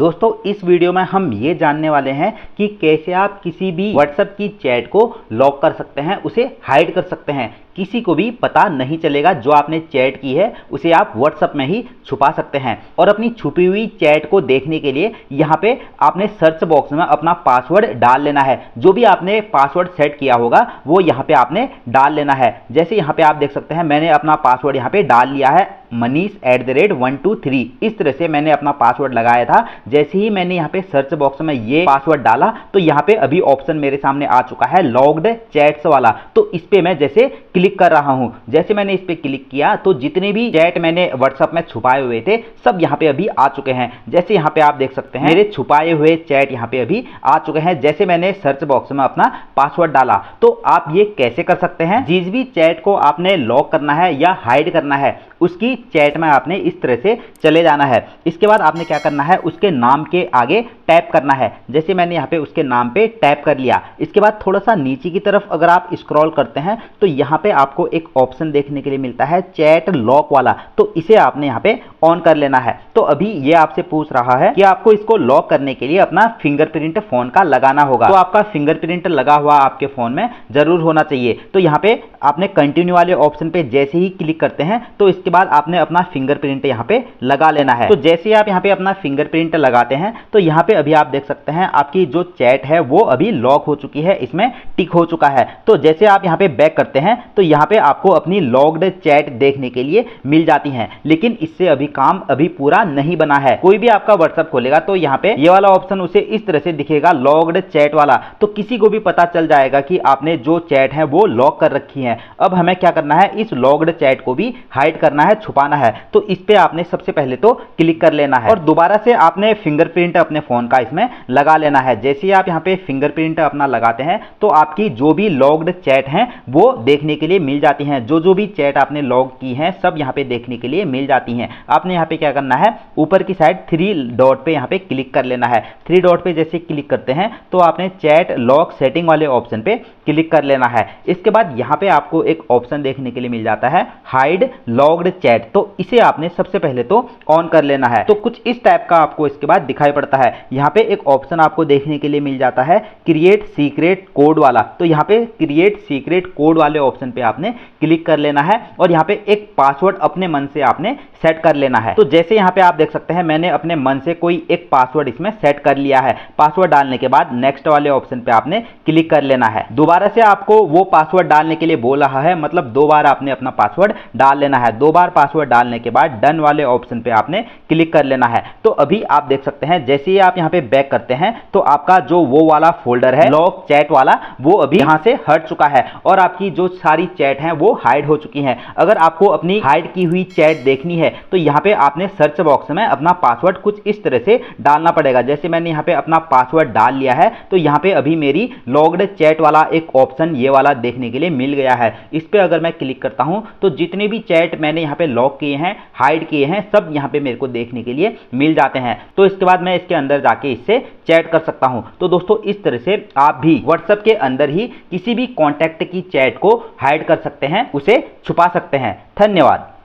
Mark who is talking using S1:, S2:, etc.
S1: दोस्तों इस वीडियो में हम ये जानने वाले हैं कि कैसे आप किसी भी व्हाट्सएप की चैट को लॉक कर सकते हैं उसे हाइड कर सकते हैं किसी को भी पता नहीं चलेगा जो आपने चैट की है उसे आप व्हाट्सअप में ही छुपा सकते हैं और अपनी छुपी हुई चैट को देखने के लिए यहाँ पे आपने सर्च बॉक्स में अपना पासवर्ड डाल लेना है जो भी आपने पासवर्ड सेट किया होगा वो यहाँ पे आपने डाल लेना है जैसे यहाँ पे आप देख सकते हैं मैंने अपना पासवर्ड यहाँ पे डाल लिया है Manish at the rate one two three इस तरह से मैंने अपना पासवर्ड लगाया था जैसे ही मैंने यहाँ पे सर्च बॉक्स में ये पासवर्ड डाला तो यहाँ पे अभी ऑप्शन मेरे सामने आ चुका है लॉग्ड चैट्स वाला तो इस पर मैं जैसे क्लिक क्लिक कर रहा हूं जैसे मैंने इस पर क्लिक किया तो जितने भी चैट मैंने व्हाट्सअप में छुपाए हुए थे सब यहां पे अभी आ चुके हैं जैसे यहां पे आप देख सकते हैं मेरे छुपाए हुए चैट यहां पे अभी आ चुके हैं जैसे मैंने सर्च बॉक्स में अपना पासवर्ड डाला तो आप ये कैसे कर सकते हैं जिस भी चैट को आपने लॉक करना है या हाइड करना है उसकी चैट में आपने इस तरह से चले जाना है इसके बाद आपने क्या करना है उसके नाम के आगे टैप करना है जैसे मैंने यहाँ पे उसके नाम पे टैप कर लिया इसके बाद थोड़ा सा नीचे की तरफ अगर आप स्क्रॉल करते हैं तो यहाँ पे आपको एक ऑप्शन देखने के लिए मिलता है चैट लॉक वाला तो इसे आपने यहाँ पे ऑन कर लेना है तो अभी ये आपसे पूछ रहा है कि आपको इसको लॉक करने के लिए अपना फिंगरप्रिंट फोन का लगाना होगा तो आपका फिंगरप्रिंट लगा हुआ आपके फोन में जरूर होना चाहिए तो यहाँ पे आपने कंटिन्यू वाले ऑप्शन पे जैसे ही क्लिक करते हैं तो इसके बाद आपने अपना फिंगरप्रिंट यहाँ पे लगा लेना है तो जैसे ही आप यहाँ पे अपना फिंगरप्रिंट लगाते हैं तो यहाँ पे अभी आप देख सकते हैं आपकी जो चैट है वो अभी लॉक हो चुकी है इसमें टिक हो चुका है तो जैसे आप यहाँ पे बैक करते हैं तो तो यहाँ पे आपको अपनी लॉग्ड चैट देखने के लिए मिल जाती है लेकिन इससे अभी काम अभी पूरा नहीं बना है कोई भी आपका व्हाट्सअप खोलेगा तो यहाँ पे ये वाला ऑप्शन उसे इस तरह से दिखेगा लॉग्ड चैट वाला तो किसी को भी पता चल जाएगा कि आपने जो चैट है वो लॉक कर रखी है अब हमें क्या करना है इस लॉग्ड चैट को भी हाइड करना है छुपाना है तो इस पर आपने सबसे पहले तो क्लिक कर लेना है और दोबारा से आपने फिंगरप्रिंट अपने फोन का इसमें लगा लेना है जैसे ही आप यहाँ पे फिंगरप्रिंट अपना लगाते हैं तो आपकी जो भी लॉग्ड चैट है वो देखने के लिए लिए मिल जाती हैं जो जो भी चैट आपने लॉग की हैं सब यहाँ पे देखने के लिए मिल जाती हैं आपने यहाँ पे क्या करना है ऊपर की साइड थ्री डॉट पे यहाँ पे क्लिक कर लेना है थ्री डॉट पे जैसे क्लिक करते हैं तो आपने चैट लॉग सेटिंग वाले ऑप्शन पे क्लिक कर लेना है इसके बाद यहाँ पे आपको एक ऑप्शन देखने के लिए मिल जाता है हाइड लॉग्ड चैट तो इसे आपने सबसे पहले तो ऑन कर लेना है तो कुछ इस टाइप का आपको इसके बाद दिखाई पड़ता है यहाँ पे एक ऑप्शन आपको देखने के लिए मिल जाता है क्रिएट सीक्रेट कोड वाला तो यहाँ पे क्रिएट सीक्रेट कोड वाले ऑप्शन पे आपने क्लिक कर लेना है और यहाँ पे एक पासवर्ड अपने मन से आपने सेट कर लेना है तो जैसे यहाँ पे आप देख सकते हैं मैंने अपने मन से कोई एक पासवर्ड इसमें सेट कर लिया है पासवर्ड डालने के बाद नेक्स्ट वाले ऑप्शन पे आपने क्लिक कर लेना है दोबारा से आपको वो पासवर्ड डालने के लिए बोल रहा है मतलब दो बार आपने अपना पासवर्ड डाल लेना है दो बार पासवर्ड डालने के बाद डन वाले ऑप्शन पे आपने क्लिक कर लेना है तो अभी आप देख सकते हैं जैसे ही आप यहाँ पे बैक करते हैं तो आपका जो वो वाला फोल्डर है लॉक चैट वाला वो अभी यहाँ से हट चुका है और आपकी जो सारी चैट हैं वो हाइड हो चुकी हैं अगर आपको अपनी हाइड की हुई चैट देखनी है तो यहाँ पे आपने सर्च बॉक्स में अपना पासवर्ड कुछ इस तरह से डालना पड़ेगा जैसे मैंने यहाँ पे अपना पासवर्ड डाल लिया है तो यहाँ पे अभी मेरी लॉग्ड चैट वाला एक ऑप्शन ये वाला देखने के लिए मिल गया है इस पर अगर मैं क्लिक करता हूँ तो जितने भी चैट मैंने यहाँ पे लॉक किए हैं हाइड किए हैं सब यहाँ पे मेरे को देखने के लिए मिल जाते हैं तो इसके बाद मैं इसके अंदर जाके इससे चैट कर सकता हूँ तो दोस्तों इस तरह से आप भी व्हाट्सएप के अंदर ही किसी भी कॉन्टैक्ट की चैट को हाइड हाइड कर सकते हैं उसे छुपा सकते हैं धन्यवाद